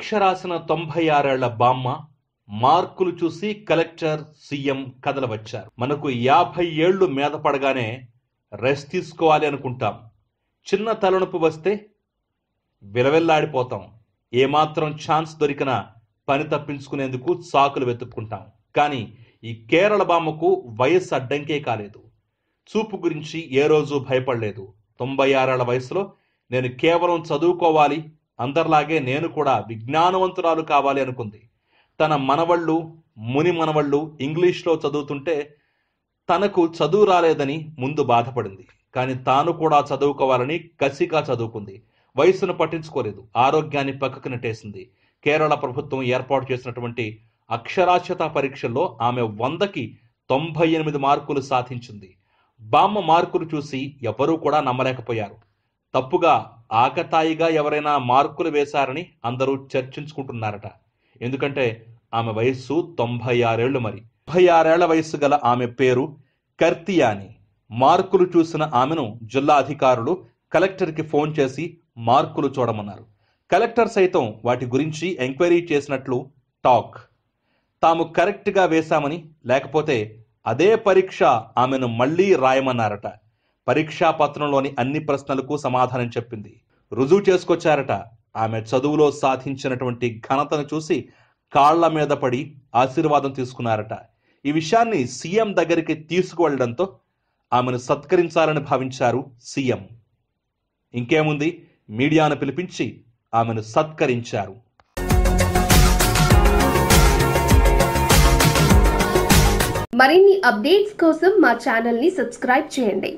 పరీక్ష రాసిన తొంభై ఆరేళ్ల బామ్మ మార్కులు చూసి కలెక్టర్ సీఎం కదలవచ్చారు మనకు యాభై ఏళ్లు మీద పడగానే రెస్ట్ తీసుకోవాలి అనుకుంటాం చిన్న తలనొప్పి వస్తే విలవెల్లాడిపోతాం ఏమాత్రం ఛాన్స్ దొరికినా పని తప్పించుకునేందుకు సాకులు వెతుక్కుంటాం కానీ ఈ కేరళ బామ్మకు వయస్సు అడ్డంకే కాలేదు చూపు గురించి ఏ రోజు భయపడలేదు తొంభై ఆరేళ్ల వయసులో నేను కేవలం చదువుకోవాలి అందరిలాగే నేను కూడా విజ్ఞానవంతురాలు కావాలి అనుకుంది తన మనవళ్ళు ముని మనవళ్ళు ఇంగ్లీష్లో చదువుతుంటే తనకు చదువు రాలేదని ముందు బాధపడింది కానీ తాను కూడా చదువుకోవాలని కసిగా చదువుకుంది వయసును పట్టించుకోలేదు ఆరోగ్యాన్ని పక్కకు నెట్టేసింది కేరళ ప్రభుత్వం ఏర్పాటు చేసినటువంటి అక్షరాస్యత పరీక్షల్లో ఆమె వందకి తొంభై ఎనిమిది మార్కులు సాధించింది బామ్మ మార్కులు చూసి ఎవరూ కూడా నమ్మలేకపోయారు తప్పుగా ఆకతాయిగా ఎవరైనా మార్కులు వేశారని అందరూ చర్చించుకుంటున్నారట ఎందుకంటే ఆమె వయస్సు తొంభై ఆరేళ్లు మరి తొంభై ఆరేళ్ల వయస్సు గల ఆమె పేరు కర్తియాని మార్కులు చూసిన ఆమెను జిల్లా అధికారులు కలెక్టర్కి ఫోన్ చేసి మార్కులు చూడమన్నారు కలెక్టర్ సైతం వాటి గురించి ఎంక్వైరీ చేసినట్లు టాక్ తాము కరెక్ట్గా వేశామని లేకపోతే అదే పరీక్ష ఆమెను మళ్లీ రాయమన్నారట పరీక్షా పత్రంలోని అన్ని ప్రశ్నలకు సమాధానం చెప్పింది రుజువు చేసుకొచ్చారట ఆమె చదువులో సాధించినటువంటి ఘనతను చూసి కాళ్ల మీద పడి ఆశీర్వాదం తీసుకున్నారట ఈ విషయాన్ని సీఎం దగ్గరికి తీసుకువెళ్లడంతో ఆమెను సత్కరించాలని భావించారు సీఎం ఇంకేముంది మీడియాను పిలిపించి ఆమెను సత్కరించారు మరిన్ని అప్డేట్స్ కోసం మా ఛానల్ని సబ్స్క్రైబ్ చేయండి